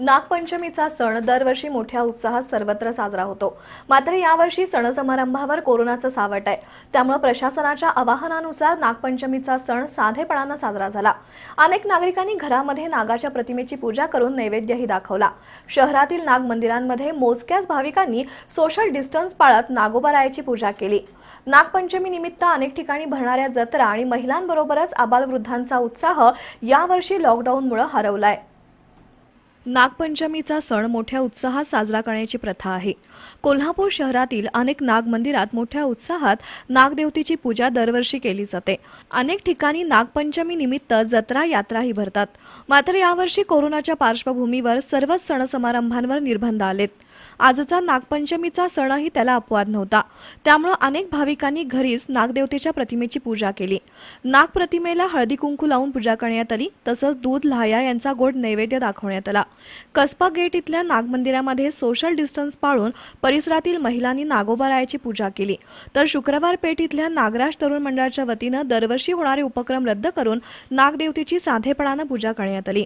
नागपंचमीचा सण दरवर्षी मोठ्या उत्साहात सर्वत्र साजरा होतो मात्र यावर्षी सणसमारंभावर कोरोनाचं सावट आहे त्यामुळे प्रशासनाच्या आवाहनानुसार नागपंचमीचा सण साधेपणानं साजरा झाला अनेक नागरिकांनी घरामध्ये नागाच्या प्रतिमेची पूजा करून नैवेद्यही दाखवला शहरातील नाग मंदिरांमध्ये मोजक्याच भाविकांनी सोशल डिस्टन्स पाळत नागोबारायाची पूजा केली नागपंचमी निमित्त अनेक ठिकाणी भरणाऱ्या जत्रा आणि महिलांबरोबरच आबालवृद्धांचा उत्साह यावर्षी लॉकडाऊनमुळे हरवलाय नागपंचमीचा सण मोठ्या उत्साहात साजरा करण्याची प्रथा आहे कोल्हापूर शहरातील अनेक नाग मंदिरात मोठ्या उत्साहात नागदेवतेची पूजा दरवर्षी केली जाते अनेक ठिकाणी नागपंचमी निमित्त जत्रा यात्राही भरतात मात्र यावर्षी कोरोनाच्या पार्श्वभूमीवर सर्वच सण समारंभांवर निर्बंध आलेत आजचा नागपंचमीचा सणही त्याला अपवाद नव्हता त्यामुळं अनेक भाविकांनी घरीच नागदेवतेच्या प्रतिमेची पूजा केली नागप्रतिमेला हळदी कुंकू लावून पूजा करण्यात आली तसंच दूध लाहया यांचा गोड नैवेद्य दाखवण्यात आला कसबा गेट इथल्या नागमंदिरामध्ये सोशल डिस्टन्स पाळून परिसरातील महिलांनी नागोबारायाची पूजा केली तर शुक्रवार पेठ इथल्या नागराज तरुण मंडळाच्या वतीनं दरवर्षी होणारे उपक्रम रद्द करून नागदेवतेची साधेपणानं पूजा करण्यात आली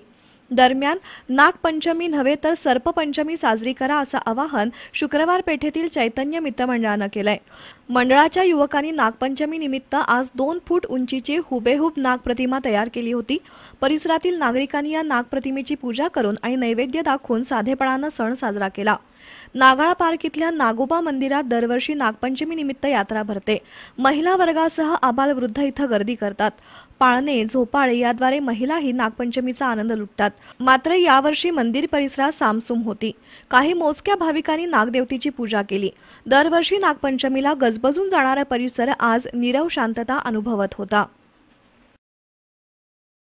दरम्यान नागपंचमी नव्हे तर सर्पपंचमी साजरी करा असं आवाहन शुक्रवार पेठेतील चैतन्य मित्र मंडळानं केलंय मंडळाच्या युवकांनी नागपंचमी निमित्त आज दोन फूट उंचीची हुबेहूब नागप्रतिमा तयार केली होती परिसरातील नागरिकांनी या नागप्रतिमेची पूजा करून आणि नैवेद्य दाखवून साधेपणानं सण साजरा केला नागाळा पार्क इथल्या नागोबा मंदिरात दरवर्षी नागपंचमी निमित्त यात्रा भरते महिला वर्गासह आबाल वृद्ध इथं गर्दी करतात पाळणे झोपाळे याद्वारे महिलाही नागपंचमीचा आनंद लुटतात मात्र यावर्षी मंदिर परिसरात सामसूम होती काही मोजक्या भाविकांनी नागदेवतीची पूजा केली दरवर्षी नागपंचमीला गजबजून जाणारा परिसर आज नीरव शांतता अनुभवत होता